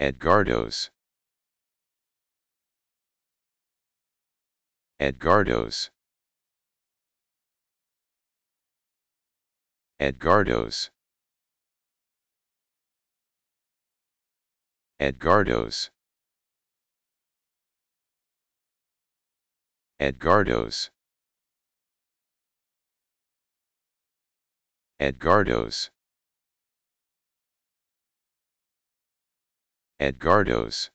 Edgardo's. Edgardo's. Edgardo's. Edgardo's. Edgardo's. Edgardo's. Edgardo's.